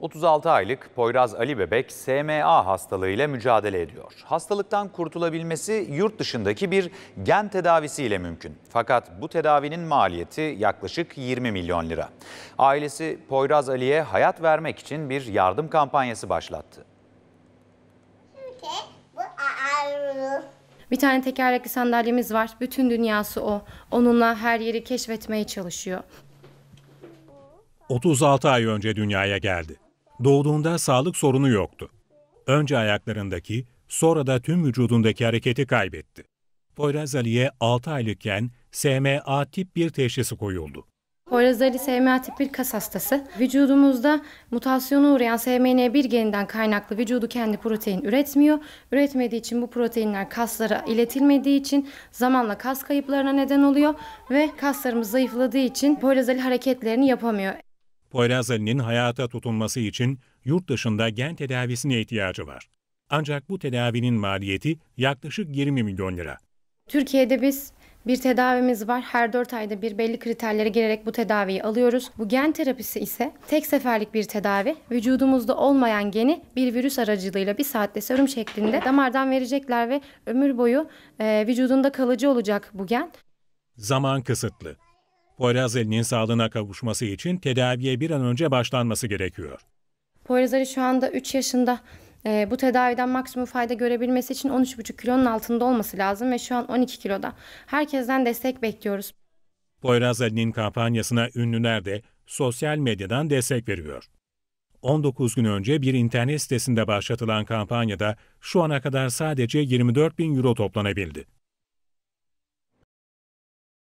36 aylık Poyraz Ali Bebek SMA hastalığıyla mücadele ediyor. Hastalıktan kurtulabilmesi yurt dışındaki bir gen tedavisiyle mümkün. Fakat bu tedavinin maliyeti yaklaşık 20 milyon lira. Ailesi Poyraz Ali'ye hayat vermek için bir yardım kampanyası başlattı. Bir tane tekerlekli sandalyemiz var. Bütün dünyası o. Onunla her yeri keşfetmeye çalışıyor. 36 ay önce dünyaya geldi. Doğduğunda sağlık sorunu yoktu. Önce ayaklarındaki, sonra da tüm vücudundaki hareketi kaybetti. Poyraz Ali'ye 6 aylıkken SMA tip 1 teşhisi koyuldu. Poyraz Ali SMA tip 1 kas hastası. Vücudumuzda mutasyona uğrayan SMN1 geninden kaynaklı vücudu kendi protein üretmiyor. Üretmediği için bu proteinler kaslara iletilmediği için zamanla kas kayıplarına neden oluyor ve kaslarımız zayıfladığı için Poyraz Ali hareketlerini yapamıyor. Poyrazelinin hayata tutunması için yurt dışında gen tedavisine ihtiyacı var. Ancak bu tedavinin maliyeti yaklaşık 20 milyon lira. Türkiye'de biz bir tedavimiz var. Her 4 ayda bir belli kriterlere girerek bu tedaviyi alıyoruz. Bu gen terapisi ise tek seferlik bir tedavi. Vücudumuzda olmayan geni bir virüs aracılığıyla bir saatte serum şeklinde damardan verecekler ve ömür boyu e, vücudunda kalıcı olacak bu gen. Zaman kısıtlı. Poyrazeli'nin sağlığına kavuşması için tedaviye bir an önce başlanması gerekiyor. Poyrazeli şu anda 3 yaşında. E, bu tedaviden maksimum fayda görebilmesi için 13,5 kilonun altında olması lazım ve şu an 12 kiloda. Herkesten destek bekliyoruz. Poyrazeli'nin kampanyasına ünlüler de sosyal medyadan destek veriyor. 19 gün önce bir internet sitesinde başlatılan kampanyada şu ana kadar sadece 24 bin euro toplanabildi.